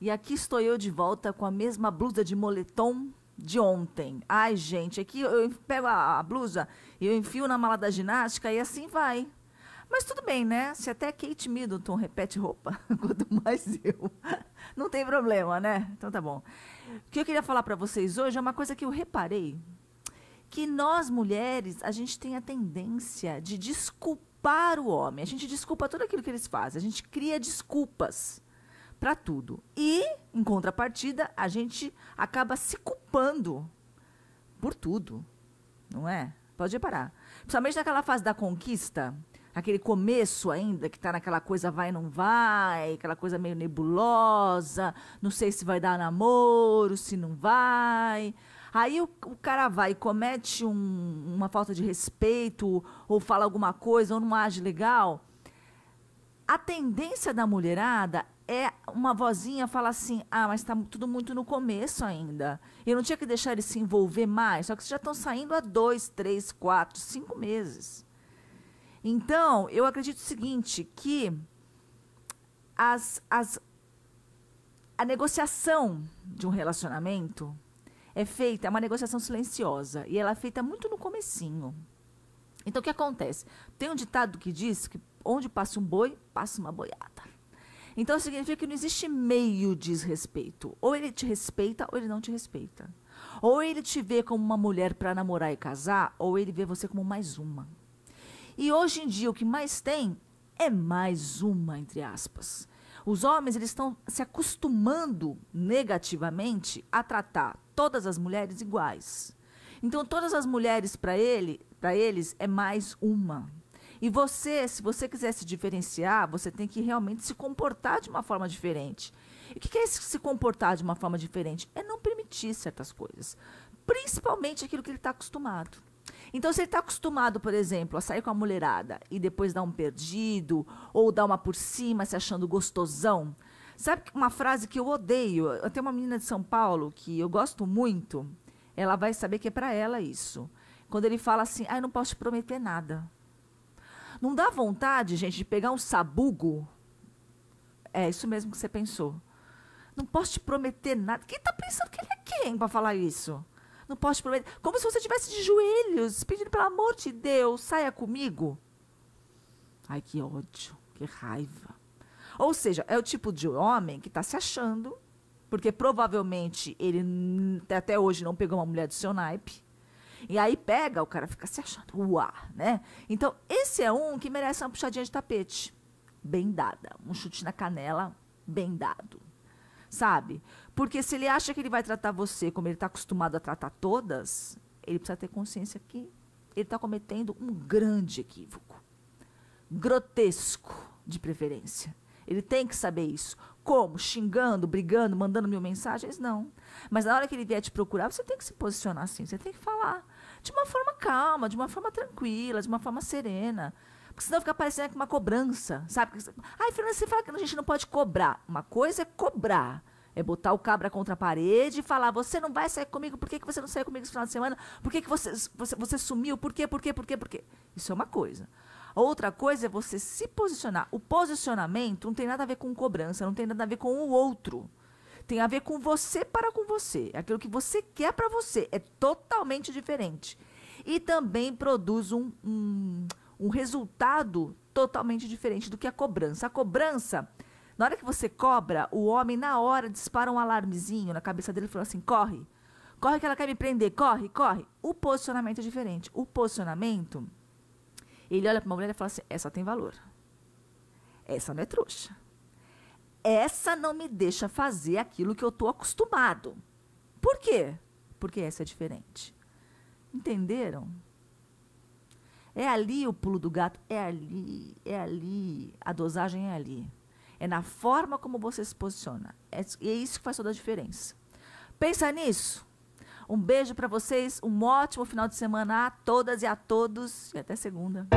E aqui estou eu de volta com a mesma blusa de moletom de ontem. Ai, gente, aqui eu pego a, a blusa e eu enfio na mala da ginástica e assim vai. Mas tudo bem, né? Se até Kate Middleton repete roupa, quanto mais eu. Não tem problema, né? Então tá bom. O que eu queria falar para vocês hoje é uma coisa que eu reparei. Que nós mulheres, a gente tem a tendência de desculpar o homem. A gente desculpa tudo aquilo que eles fazem. A gente cria desculpas para tudo. E, em contrapartida, a gente acaba se culpando por tudo, não é? Pode reparar. Principalmente naquela fase da conquista, aquele começo ainda, que está naquela coisa vai não vai, aquela coisa meio nebulosa, não sei se vai dar namoro, se não vai. Aí o, o cara vai e comete um, uma falta de respeito, ou fala alguma coisa, ou não age legal. A tendência da mulherada é uma vozinha falar assim: ah, mas está tudo muito no começo ainda. Eu não tinha que deixar ele se envolver mais. Só que vocês já estão saindo há dois, três, quatro, cinco meses. Então, eu acredito o seguinte: que as, as, a negociação de um relacionamento é feita, é uma negociação silenciosa. E ela é feita muito no comecinho. Então, o que acontece? Tem um ditado que diz que onde passa um boi, passa uma boiada. Então significa que não existe meio desrespeito. Ou ele te respeita ou ele não te respeita. Ou ele te vê como uma mulher para namorar e casar, ou ele vê você como mais uma. E hoje em dia o que mais tem é mais uma entre aspas. Os homens eles estão se acostumando negativamente a tratar todas as mulheres iguais. Então todas as mulheres para ele, para eles é mais uma. E você, se você quiser se diferenciar, você tem que realmente se comportar de uma forma diferente. E o que é esse se comportar de uma forma diferente? É não permitir certas coisas, principalmente aquilo que ele está acostumado. Então, se ele está acostumado, por exemplo, a sair com a mulherada e depois dar um perdido, ou dar uma por cima se achando gostosão. Sabe uma frase que eu odeio? Eu tenho uma menina de São Paulo que eu gosto muito, ela vai saber que é para ela isso. Quando ele fala assim, ah, eu não posso te prometer nada. Não dá vontade, gente, de pegar um sabugo? É isso mesmo que você pensou. Não posso te prometer nada. Quem está pensando que ele é quem para falar isso? Não posso te prometer. Como se você estivesse de joelhos, pedindo pelo amor de Deus, saia comigo. Ai, que ódio, que raiva. Ou seja, é o tipo de homem que está se achando, porque provavelmente ele até hoje não pegou uma mulher do seu naipe. E aí pega, o cara fica se achando, uá, né? Então, esse é um que merece uma puxadinha de tapete, bem dada, um chute na canela, bem dado. Sabe? Porque se ele acha que ele vai tratar você como ele está acostumado a tratar todas, ele precisa ter consciência que ele está cometendo um grande equívoco. Grotesco, de preferência. Ele tem que saber isso. Como? Xingando, brigando, mandando mil mensagens? Não. Mas na hora que ele vier te procurar, você tem que se posicionar assim, você tem que falar de uma forma calma, de uma forma tranquila, de uma forma serena. Porque senão fica parecendo é uma cobrança, sabe? Ai, Fernanda, você fala que a gente não pode cobrar. Uma coisa é cobrar. É botar o cabra contra a parede e falar: você não vai sair comigo, por que, que você não saiu comigo esse final de semana? Por que, que você, você, você sumiu? Por quê, por quê, por quê, por quê? Isso é uma coisa. Outra coisa é você se posicionar. O posicionamento não tem nada a ver com cobrança, não tem nada a ver com o outro. Tem a ver com você para com você. Aquilo que você quer para você é totalmente diferente. E também produz um, um, um resultado totalmente diferente do que a cobrança. A cobrança, na hora que você cobra, o homem, na hora, dispara um alarmezinho na cabeça dele e fala assim: corre, corre que ela quer me prender, corre, corre. O posicionamento é diferente. O posicionamento, ele olha para uma mulher e fala assim: essa tem valor. Essa não é trouxa essa não me deixa fazer aquilo que eu estou acostumado. Por quê? Porque essa é diferente. Entenderam? É ali o pulo do gato, é ali, é ali, a dosagem é ali. É na forma como você se posiciona. É, é isso que faz toda a diferença. Pensa nisso. Um beijo para vocês, um ótimo final de semana a todas e a todos e até segunda.